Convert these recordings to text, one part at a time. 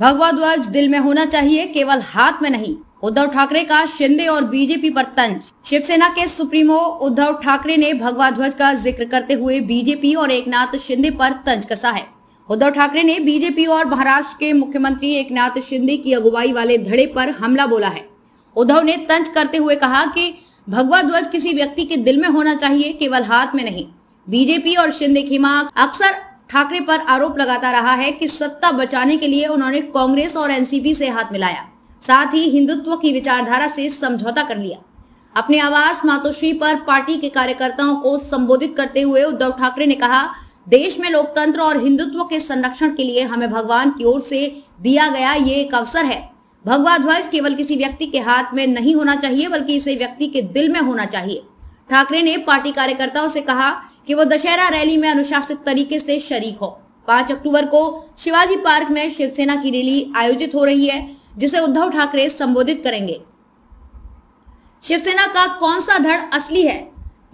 भगवा ध्वज दिल में होना चाहिए केवल हाथ में नहीं उद्धव ठाकरे का शिंदे और बीजेपी पर तंज शिवसेना के सुप्रीमो उद्धव ठाकरे ने भगवा ध्वज का जिक्र करते हुए बीजेपी और एकनाथ शिंदे पर तंज कसा है उद्धव ठाकरे ने बीजेपी और महाराष्ट्र के मुख्यमंत्री एकनाथ शिंदे की अगुवाई वाले धड़े पर हमला बोला है उद्धव ने तंज करते हुए कहा कि भगवा ध्वज किसी व्यक्ति के दिल में होना चाहिए केवल हाथ में नहीं बीजेपी और शिंदे मांग अक्सर ठाकरे पर आरोप लगाता रहा है कि सत्ता बचाने के लिए उन्होंने कांग्रेस और एनसीपी से हाथ मिलाया साथ ही हिंदुत्व की विचारधारा से समझौता कर लिया अपने आवास मातोश्री पर पार्टी के कार्यकर्ताओं को संबोधित करते हुए उद्धव ठाकरे ने कहा देश में लोकतंत्र और हिंदुत्व के संरक्षण के लिए हमें भगवान की ओर से दिया गया ये एक अवसर है भगवा ध्वज केवल किसी व्यक्ति के हाथ में नहीं होना चाहिए बल्कि इसे व्यक्ति के दिल में होना चाहिए ठाकरे ने पार्टी कार्यकर्ताओं से कहा कि वो दशहरा रैली में अनुशासित तरीके से शरीक हो पांच अक्टूबर को शिवाजी पार्क में शिवसेना की रैली आयोजित हो रही है जिसे उद्धव ठाकरे संबोधित करेंगे शिवसेना का कौन सा धड़ असली है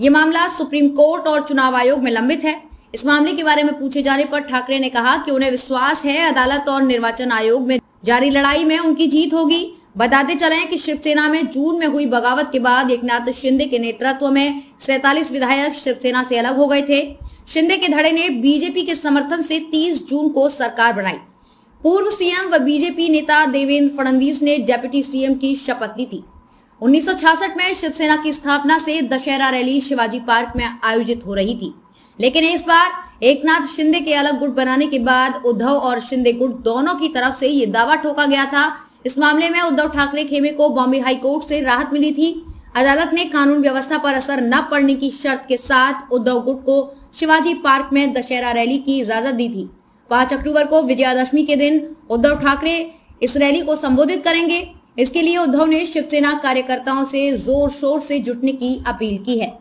यह मामला सुप्रीम कोर्ट और चुनाव आयोग में लंबित है इस मामले के बारे में पूछे जाने पर ठाकरे ने कहा कि उन्हें विश्वास है अदालत और निर्वाचन आयोग में जारी लड़ाई में उनकी जीत होगी बताते चले कि शिवसेना में जून में हुई बगावत के बाद एकनाथ शिंदे के नेतृत्व में सैतालीस विधायक शिवसेना से अलग हो गए थे शिंदे के धड़े ने बीजेपी के समर्थन से 30 जून को सरकार बनाई पूर्व सीएम व बीजेपी नेता देवेंद्र फडणवीस ने डेप्यूटी सीएम की शपथ ली थी 1966 में शिवसेना की स्थापना से दशहरा रैली शिवाजी पार्क में आयोजित हो रही थी लेकिन इस बार एकनाथ शिंदे के अलग गुट बनाने के बाद उद्धव और शिंदे गुट दोनों की तरफ से ये दावा ठोका गया था इस मामले में उद्धव ठाकरे खेमे को बॉम्बे हाईकोर्ट से राहत मिली थी अदालत ने कानून व्यवस्था पर असर न पड़ने की शर्त के साथ उद्धव गुट को शिवाजी पार्क में दशहरा रैली की इजाजत दी थी पांच अक्टूबर को विजयादशमी के दिन उद्धव ठाकरे इस रैली को संबोधित करेंगे इसके लिए उद्धव ने शिवसेना कार्यकर्ताओं से जोर शोर से जुटने की अपील की है